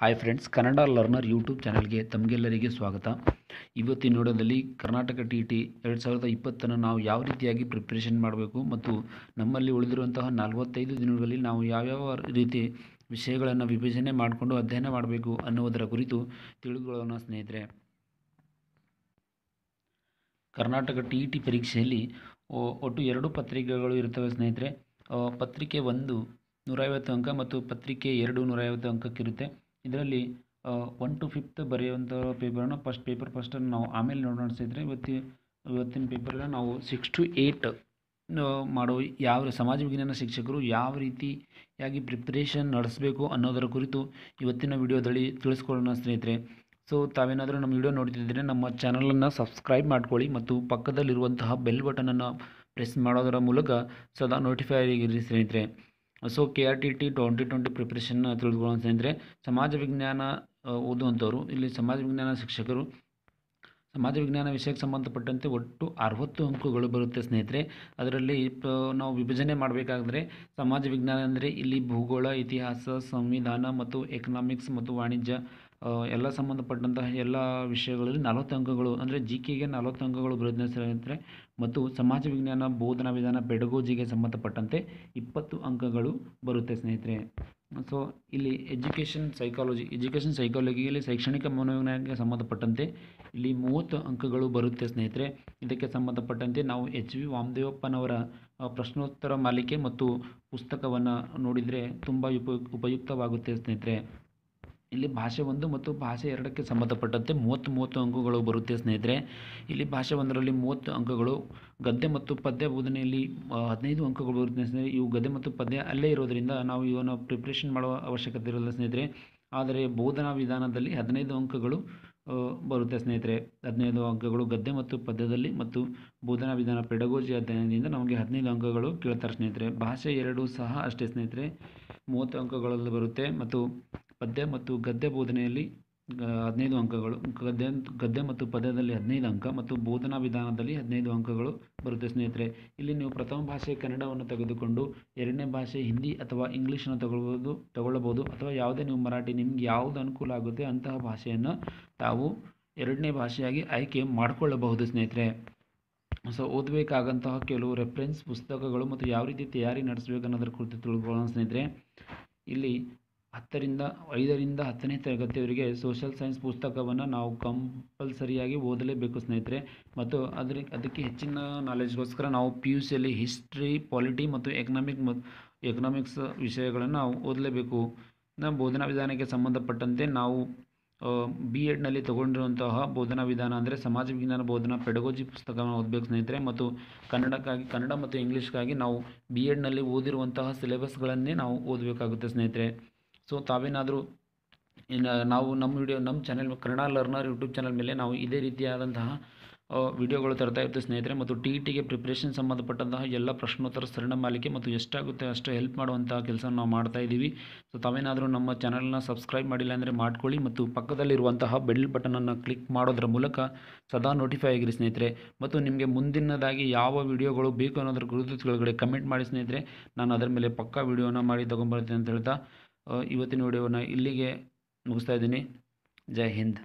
hi friends Kannada learner YouTube ಚಾನಲ್ಗೆ ತಮಗೆಲ್ಲರಿಗೆ ಸ್ವಾಗತ ಇವತ್ತಿನ ನೋಡೋದಲ್ಲಿ ಕರ್ನಾಟಕ ಟಿ ಟಿ ಎರಡು ಸಾವಿರದ ಇಪ್ಪತ್ತನ್ನು ನಾವು ಯಾವ ರೀತಿಯಾಗಿ ಪ್ರಿಪ್ರೇಷನ್ ಮಾಡಬೇಕು ಮತ್ತು ನಮ್ಮಲ್ಲಿ ಉಳಿದಿರುವಂತಹ ನಲವತ್ತೈದು ದಿನಗಳಲ್ಲಿ ನಾವು ಯಾವ್ಯಾವ ರೀತಿ ವಿಷಯಗಳನ್ನು ವಿಭಜನೆ ಮಾಡಿಕೊಂಡು ಅಧ್ಯಯನ ಮಾಡಬೇಕು ಅನ್ನುವುದರ ಕುರಿತು ತಿಳಿದುಕೊಳ್ಳೋಣ ಸ್ನೇಹಿತರೆ ಕರ್ನಾಟಕ ಟಿ ಇ ಟಿ ಪರೀಕ್ಷೆಯಲ್ಲಿ ಒಟ್ಟು ಎರಡು ಪತ್ರಿಕೆಗಳು ಇರ್ತವೆ ಸ್ನೇಹಿತರೆ ಪತ್ರಿಕೆ ಒಂದು ನೂರೈವತ್ತು ಅಂಕ ಮತ್ತು ಪತ್ರಿಕೆ ಎರಡು ನೂರೈವತ್ತು ಅಂಕಕ್ಕಿರುತ್ತೆ ಇದರಲ್ಲಿ ಒನ್ ಟು ಫಿಫ್ತ್ ಬರೆಯುವಂಥ ಪೇಪರನ್ನು ಫಸ್ಟ್ ಪೇಪರ್ ಫಸ್ಟನ್ನು ನಾವು ಆಮೇಲೆ ನೋಡೋಣ ಸ್ನೇಹಿತರೆ ಇವತ್ತಿ ಇವತ್ತಿನ ಪೇಪರಲ್ಲಿ ನಾವು ಸಿಕ್ಸ್ ಟು ಏಯ್ಟ್ ಮಾಡೋ ಯಾವ ಸಮಾಜ ವಿಜ್ಞಾನ ಶಿಕ್ಷಕರು ಯಾವ ರೀತಿಯಾಗಿ ಪ್ರಿಪ್ರೇಷನ್ ನಡೆಸಬೇಕು ಅನ್ನೋದರ ಕುರಿತು ಇವತ್ತಿನ ವಿಡಿಯೋದಲ್ಲಿ ತಿಳಿಸ್ಕೊಳ್ಳೋಣ ಸ್ನೇಹಿತರೆ ಸೊ ತಾವೇನಾದರೂ ನಮ್ಮ ವಿಡಿಯೋ ನೋಡ್ತಿದ್ದರೆ ನಮ್ಮ ಚಾನಲನ್ನು ಸಬ್ಸ್ಕ್ರೈಬ್ ಮಾಡ್ಕೊಳ್ಳಿ ಮತ್ತು ಪಕ್ಕದಲ್ಲಿರುವಂತಹ ಬೆಲ್ ಬಟನನ್ನು ಪ್ರೆಸ್ ಮಾಡೋದರ ಮೂಲಕ ಸದಾ ನೋಟಿಫೈ ಆಗಿರಿ ಸ್ನೇಹಿತರೆ so K R T T twenty twenty preparation ತಿಳಿದುಕೊಳ್ಳೋಂತಂದರೆ ಸಮಾಜ ವಿಜ್ಞಾನ ಓದುವಂಥವ್ರು ಇಲ್ಲಿ ಸಮಾಜ ವಿಜ್ಞಾನ ಶಿಕ್ಷಕರು ಸಮಾಜ ವಿಜ್ಞಾನ ವಿಷಯಕ್ಕೆ ಸಂಬಂಧಪಟ್ಟಂತೆ ಒಟ್ಟು ಅರವತ್ತು ಅಂಕಗಳು ಬರುತ್ತೆ ಸ್ನೇಹಿತರೆ ಅದರಲ್ಲಿ ನಾವು ವಿಭಜನೆ ಮಾಡಬೇಕಾದ್ರೆ ಸಮಾಜ ವಿಜ್ಞಾನ ಅಂದರೆ ಇಲ್ಲಿ ಭೂಗೋಳ ಇತಿಹಾಸ ಸಂವಿಧಾನ ಮತ್ತು ಎಕನಾಮಿಕ್ಸ್ ಮತ್ತು ವಾಣಿಜ್ಯ ಎಲ್ಲ ಸಂಬಂಧಪಟ್ಟಂತಹ ಎಲ್ಲ ವಿಷಯಗಳಲ್ಲಿ ನಲವತ್ತು ಅಂಕಗಳು ಅಂದರೆ ಜಿ ಕೆಗೆ ನಲವತ್ತು ಅಂಕಗಳು ಸ್ನೇಹಿತರೆ ಮತ್ತು ಸಮಾಜ ವಿಜ್ಞಾನ ಬೋಧನಾ ವಿಧಾನ ಪೆಡಗೋಜಿಗೆ ಸಂಬಂಧಪಟ್ಟಂತೆ ಇಪ್ಪತ್ತು ಅಂಕಗಳು ಬರುತ್ತೆ ಸ್ನೇಹಿತರೆ ಸೊ ಇಲ್ಲಿ ಎಜುಕೇಷನ್ ಸೈಕಾಲಜಿ ಎಜುಕೇಷನ್ ಸೈಕಾಲಜಿಯಲ್ಲಿ ಶೈಕ್ಷಣಿಕ ಮನೋವಿಜ್ಞಾನಕ್ಕೆ ಸಂಬಂಧಪಟ್ಟಂತೆ ಇಲ್ಲಿ ಮೂವತ್ತು ಅಂಕಗಳು ಬರುತ್ತೆ ಸ್ನೇಹಿತರೆ ಇದಕ್ಕೆ ಸಂಬಂಧಪಟ್ಟಂತೆ ನಾವು ಎಚ್ ವಿ ವಾಮದೇವಪ್ಪನವರ ಪ್ರಶ್ನೋತ್ತರ ಮಾಲಿಕೆ ಮತ್ತು ಪುಸ್ತಕವನ್ನು ನೋಡಿದರೆ ತುಂಬ ಉಪಯುಕ್ತವಾಗುತ್ತೆ ಸ್ನೇಹಿತರೆ ಇಲ್ಲಿ ಭಾಷೆ ಒಂದು ಮತ್ತು ಭಾಷೆ ಎರಡಕ್ಕೆ ಸಂಬಂಧಪಟ್ಟಂತೆ ಮೂವತ್ತು ಮೂವತ್ತು ಅಂಕಗಳು ಬರುತ್ತೆ ಸ್ನೇಹಿತರೆ ಇಲ್ಲಿ ಭಾಷೆ ಒಂದರಲ್ಲಿ ಮೂವತ್ತು ಅಂಕಗಳು ಗದ್ದೆ ಮತ್ತು ಪದ್ಯ ಬೋಧನೆಯಲ್ಲಿ ಹದಿನೈದು ಅಂಕಗಳು ಬರುತ್ತೆ ಸ್ನೇಹಿತರೆ ಇವು ಗದ್ದೆ ಮತ್ತು ಪದ್ಯ ಅಲ್ಲೇ ಇರೋದರಿಂದ ನಾವು ಇವನ್ನು ಪ್ರಿಪ್ರೇಷನ್ ಮಾಡುವ ಅವಶ್ಯಕತೆ ಇರೋಲ್ಲ ಸ್ನೇಹಿತರೆ ಆದರೆ ಬೋಧನಾ ವಿಧಾನದಲ್ಲಿ ಹದಿನೈದು ಅಂಕಗಳು ಬರುತ್ತೆ ಸ್ನೇಹಿತರೆ ಹದಿನೈದು ಅಂಕಗಳು ಗದ್ದೆ ಮತ್ತು ಪದ್ಯದಲ್ಲಿ ಮತ್ತು ಬೋಧನಾ ವಿಧಾನ ಪೆಡಗೋಜಿ ಅಧ್ಯಯನದಿಂದ ನಮಗೆ ಹದಿನೈದು ಅಂಕಗಳು ಕೇಳ್ತಾರೆ ಸ್ನೇಹಿತರೆ ಭಾಷೆ ಎರಡು ಸಹ ಅಷ್ಟೇ ಸ್ನೇಹಿತರೆ ಮೂವತ್ತು ಅಂಕಗಳಲ್ಲಿ ಬರುತ್ತೆ ಮತ್ತು ಪದ್ಯ ಮತ್ತು ಗದ್ಯ ಬೋಧನೆಯಲ್ಲಿ ಹದಿನೈದು ಅಂಕಗಳು ಗದ್ಯ ಗದ್ಯ ಮತ್ತು ಪದ್ಯದಲ್ಲಿ ಹದಿನೈದು ಅಂಕ ಮತ್ತು ಬೋಧನಾ ವಿಧಾನದಲ್ಲಿ ಹದಿನೈದು ಅಂಕಗಳು ಬರುತ್ತೆ ಸ್ನೇಹಿತರೆ ಇಲ್ಲಿ ನೀವು ಪ್ರಥಮ ಭಾಷೆ ಕನ್ನಡವನ್ನು ತೆಗೆದುಕೊಂಡು ಎರಡನೇ ಭಾಷೆ ಹಿಂದಿ ಅಥವಾ ಇಂಗ್ಲೀಷನ್ನು ತಗೊಳ್ಬೋದು ತಗೊಳ್ಳಬಹುದು ಅಥವಾ ಯಾವುದೇ ನೀವು ಮರಾಠಿ ನಿಮ್ಗೆ ಯಾವುದು ಅನುಕೂಲ ಆಗುತ್ತೆ ಅಂತಹ ಭಾಷೆಯನ್ನು ತಾವು ಎರಡನೇ ಭಾಷೆಯಾಗಿ ಆಯ್ಕೆ ಮಾಡಿಕೊಳ್ಳಬಹುದು ಸ್ನೇಹಿತರೆ ಸೊ ಓದಬೇಕಾದಂತಹ ಕೆಲವು ರೆಫರೆನ್ಸ್ ಪುಸ್ತಕಗಳು ಮತ್ತು ಯಾವ ರೀತಿ ತಯಾರಿ ನಡೆಸಬೇಕು ಅನ್ನೋದ್ರ ಕುರಿತು ತಿಳ್ಕೊಳ್ಳೋಣ ಸ್ನೇಹಿತರೆ ಇಲ್ಲಿ ಹತ್ತರಿಂದ ಐದರಿಂದ ಹತ್ತನೇ ತರಗತಿಯವರಿಗೆ ಸೋಷಿಯಲ್ ಸೈನ್ಸ್ ಪುಸ್ತಕವನ್ನು ನಾವು ಕಂಪಲ್ಸರಿಯಾಗಿ ಓದಲೇಬೇಕು ಸ್ನೇಹಿತರೆ ಮತ್ತು ಅದ್ರ ಅದಕ್ಕೆ ಹೆಚ್ಚಿನ ನಾಲೆಜ್ಗೋಸ್ಕರ ನಾವು ಪಿ ಯು ಸಿಯಲ್ಲಿ ಹಿಸ್ಟ್ರಿ ಪಾಲಿಟಿ ಮತ್ತು ಎಕನಾಮಿಕ್ ಮತ್ತು ಎಕನಾಮಿಕ್ಸ್ ವಿಷಯಗಳನ್ನು ನಾವು ಓದಲೇಬೇಕು ನಮ್ಮ ಬೋಧನಾ ವಿಧಾನಕ್ಕೆ ಸಂಬಂಧಪಟ್ಟಂತೆ ನಾವು ಬಿ ಎಡ್ನಲ್ಲಿ ತಗೊಂಡಿರುವಂತಹ ಬೋಧನಾ ವಿಧಾನ ಅಂದರೆ ಸಮಾಜ ವಿಜ್ಞಾನ ಬೋಧನಾ ಪೆಡಗೋಜಿ ಪುಸ್ತಕವನ್ನು ಓದಬೇಕು ಸ್ನೇಹಿತರೆ ಮತ್ತು ಕನ್ನಡಕ್ಕಾಗಿ ಕನ್ನಡ ಮತ್ತು ಇಂಗ್ಲೀಷ್ಗಾಗಿ ನಾವು ಬಿ ಎಡ್ನಲ್ಲಿ ಓದಿರುವಂತಹ ಸಿಲೆಬಸ್ಗಳನ್ನೇ ನಾವು ಓದಬೇಕಾಗುತ್ತೆ ಸ್ನೇಹಿತರೆ ಸೊ ತಾವೇನಾದರೂ ಇನ್ನು ನಾವು ನಮ್ಮ ವಿಡಿಯೋ ನಮ್ಮ channel Kannada learner YouTube channel ಮೇಲೆ ನಾವು ಇದೇ ರೀತಿಯಾದಂತಹ ವಿಡಿಯೋಗಳು ತರ್ತಾ ಇರ್ತೀವಿ ಸ್ನೇಹಿತರೆ ಮತ್ತು ಟಿ ಟಿಗೆ ಪ್ರಿಪ್ರೇಷನ್ ಸಂಬಂಧಪಟ್ಟಂತಹ ಎಲ್ಲ ಪ್ರಶ್ನೋತ್ತರ ಮಾಲಿಕೆ ಮತ್ತು ಎಷ್ಟಾಗುತ್ತೆ ಅಷ್ಟು ಹೆಲ್ಪ್ ಮಾಡುವಂತಹ ಕೆಲಸ ನಾವು ಮಾಡ್ತಾ ಇದ್ದೀವಿ ಸೊ ತಾವೇನಾದರೂ ನಮ್ಮ ಚಾನಲ್ನ ಸಬ್ಸ್ಕ್ರೈಬ್ ಮಾಡಿಲ್ಲ ಅಂದರೆ ಮಾಡ್ಕೊಳ್ಳಿ ಮತ್ತು ಪಕ್ಕದಲ್ಲಿರುವಂತಹ ಬೆಲ್ ಬಟನನ್ನು ಕ್ಲಿಕ್ ಮಾಡೋದ್ರ ಮೂಲಕ ಸದಾ ನೋಟಿಫೈ ಆಗಿರಿ ಸ್ನೇಹಿತರೆ ಮತ್ತು ನಿಮಗೆ ಮುಂದಿನದಾಗಿ ಯಾವ ವಿಡಿಯೋಗಳು ಬೇಕು ಅನ್ನೋದ್ರ ಕುರಿತು ಕೆಳಗಡೆ ಕಮೆಂಟ್ ಮಾಡಿ ಸ್ನೇಹಿತರೆ ನಾನು ಅದರ ಮೇಲೆ ಪಕ್ಕಾ ವಿಡಿಯೋನ ಮಾಡಿ ತೊಗೊಂಬರ್ತೀನಿ ಅಂತ ಹೇಳ್ತಾ ಇವತ್ತಿನ ವಿಡಿಯೋವನ್ನು ಇಲ್ಲಿಗೆ ಮುಗಿಸ್ತಾ ಇದ್ದೀನಿ ಜೈ ಹಿಂದ್